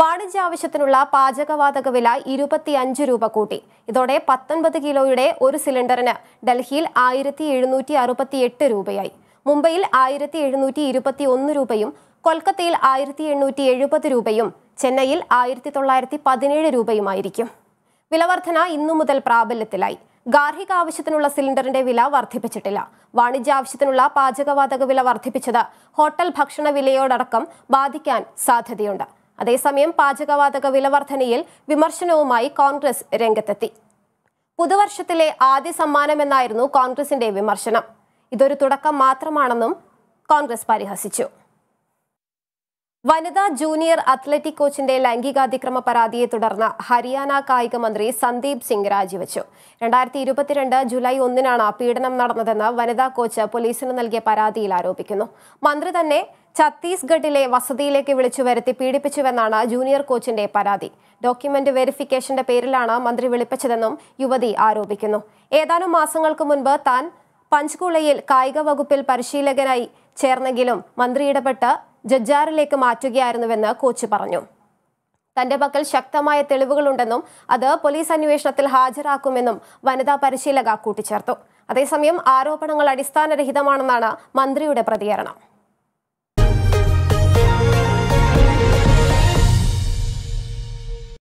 വാണിജ്യ ആവശ്യത്തിനുള്ള പാചകവാതക വില ഇരുപത്തിയഞ്ച് രൂപ കൂട്ടി ഇതോടെ പത്തൊൻപത് കിലോയുടെ ഒരു സിലിണ്ടറിന് ഡൽഹിയിൽ ആയിരത്തി എഴുന്നൂറ്റി എട്ട് രൂപയായി മുംബൈയിൽ ആയിരത്തി എഴുന്നൂറ്റി ഇരുപത്തി ഒന്ന് രൂപയും കൊൽക്കത്തയിൽ ആയിരത്തി എണ്ണൂറ്റി എഴുപത് രൂപയും ചെന്നൈയിൽ ആയിരത്തി തൊള്ളായിരത്തി പതിനേഴ് രൂപയുമായിരിക്കും വിലവർധന ഇന്നു മുതൽ പ്രാബല്യത്തിലായി ഗാർഹിക ആവശ്യത്തിനുള്ള സിലിണ്ടറിന്റെ വില വർദ്ധിപ്പിച്ചിട്ടില്ല വാണിജ്യ ആവശ്യത്തിനുള്ള പാചകവാതക വില വർദ്ധിപ്പിച്ചത് ഹോട്ടൽ ഭക്ഷണ വിലയോടക്കം ബാധിക്കാൻ സാധ്യതയുണ്ട് അതേസമയം പാചകവാതക വിലവർധനയിൽ വിമർശനവുമായി കോൺഗ്രസ് രംഗത്തെത്തി പുതുവർഷത്തിലെ ആദ്യ സമ്മാനമെന്നായിരുന്നു കോൺഗ്രസിന്റെ വിമർശനം ഇതൊരു തുടക്കം മാത്രമാണെന്നും കോൺഗ്രസ് പരിഹസിച്ചു വനിതാ ജൂനിയർ അത്ലറ്റിക് കോച്ചിന്റെ ലൈംഗികാതിക്രമ പരാതിയെ തുടർന്ന് ഹരിയാന കായിക മന്ത്രി സന്ദീപ് സിംഗ് രാജിവെച്ചു രണ്ടായിരത്തി ഇരുപത്തിരണ്ട് ജൂലൈ ഒന്നിനാണ് പീഡനം നടന്നതെന്ന് വനിതാ കോച്ച് പോലീസിന് നൽകിയ പരാതിയിൽ ആരോപിക്കുന്നു മന്ത്രി തന്നെ ഛത്തീസ്ഗഡിലെ വസതിയിലേക്ക് വിളിച്ചു വരുത്തി പീഡിപ്പിച്ചുവെന്നാണ് ജൂനിയർ കോച്ചിന്റെ പരാതി ഡോക്യുമെന്റ് വെരിഫിക്കേഷന്റെ പേരിലാണ് മന്ത്രി വിളിപ്പിച്ചതെന്നും യുവതി ആരോപിക്കുന്നു ഏതാനും മാസങ്ങൾക്ക് മുൻപ് താൻ പഞ്ച്കുളയിൽ കായിക വകുപ്പിൽ പരിശീലകനായി ചേർന്നെങ്കിലും മന്ത്രി ഇടപെട്ട് ജജ്ജാറിലേക്ക് മാറ്റുകയായിരുന്നുവെന്ന് കോച്ച് പറഞ്ഞു തന്റെ പക്കൽ ശക്തമായ തെളിവുകളുണ്ടെന്നും അത് പോലീസ് അന്വേഷണത്തിൽ ഹാജരാക്കുമെന്നും വനിതാ പരിശീലക കൂട്ടിച്ചേർത്തു അതേസമയം ആരോപണങ്ങൾ അടിസ്ഥാനരഹിതമാണെന്നാണ് മന്ത്രിയുടെ പ്രതികരണം